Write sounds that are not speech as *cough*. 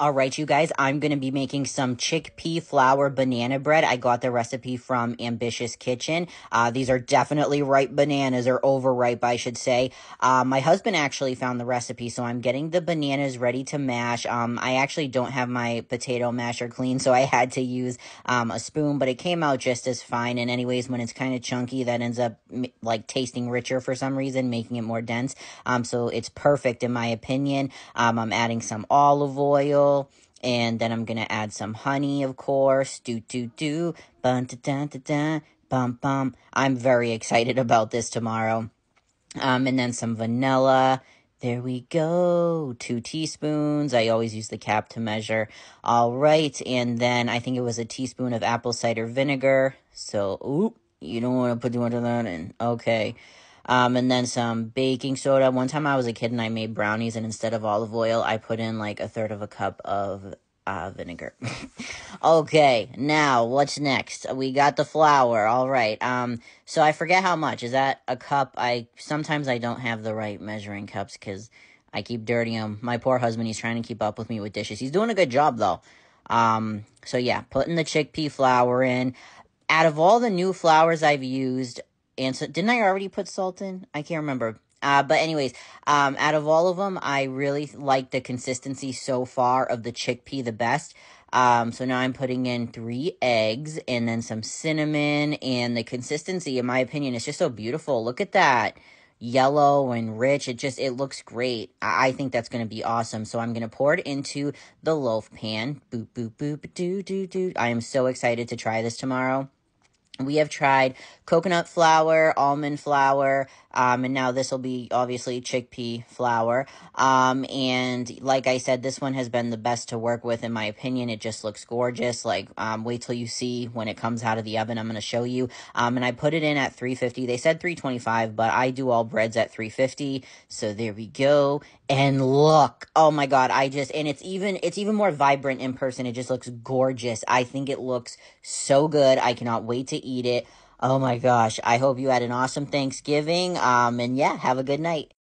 All right, you guys, I'm going to be making some chickpea flour banana bread. I got the recipe from Ambitious Kitchen. Uh, these are definitely ripe bananas, or overripe, I should say. Uh, my husband actually found the recipe, so I'm getting the bananas ready to mash. Um, I actually don't have my potato masher clean, so I had to use um, a spoon, but it came out just as fine. And anyways, when it's kind of chunky, that ends up like tasting richer for some reason, making it more dense. Um, so it's perfect in my opinion. Um, I'm adding some olive oil. And then I'm gonna add some honey, of course. Do do do. Bum da da da da. Bum bum. I'm very excited about this tomorrow. Um, and then some vanilla. There we go. Two teaspoons. I always use the cap to measure. All right. And then I think it was a teaspoon of apple cider vinegar. So, you don't want to put too much of that in. Okay. Um, and then some baking soda. One time I was a kid and I made brownies, and instead of olive oil, I put in like a third of a cup of uh, vinegar. *laughs* okay, now what's next? We got the flour. All right. Um, so I forget how much. Is that a cup? I sometimes I don't have the right measuring cups because I keep dirtying them. My poor husband. He's trying to keep up with me with dishes. He's doing a good job though. Um, so yeah, putting the chickpea flour in. Out of all the new flours I've used, and so didn't I already put salt in? I can't remember. Uh, but anyways, um, out of all of them, I really like the consistency so far of the chickpea the best. Um, so now I'm putting in three eggs and then some cinnamon and the consistency, in my opinion, is just so beautiful. Look at that yellow and rich. It just, it looks great. I, I think that's going to be awesome. So I'm going to pour it into the loaf pan. Boop, boop, boop, doo, doo, doo. I am so excited to try this tomorrow we have tried coconut flour, almond flour, um, and now this will be obviously chickpea flour. Um, and like I said, this one has been the best to work with in my opinion. It just looks gorgeous. Like, um, wait till you see when it comes out of the oven. I'm going to show you. Um, and I put it in at 350. They said 325, but I do all breads at 350. So there we go. And look, oh my God, I just, and it's even, it's even more vibrant in person. It just looks gorgeous. I think it looks so good. I cannot wait to eat eat it. Oh my gosh. I hope you had an awesome Thanksgiving. Um, and yeah, have a good night.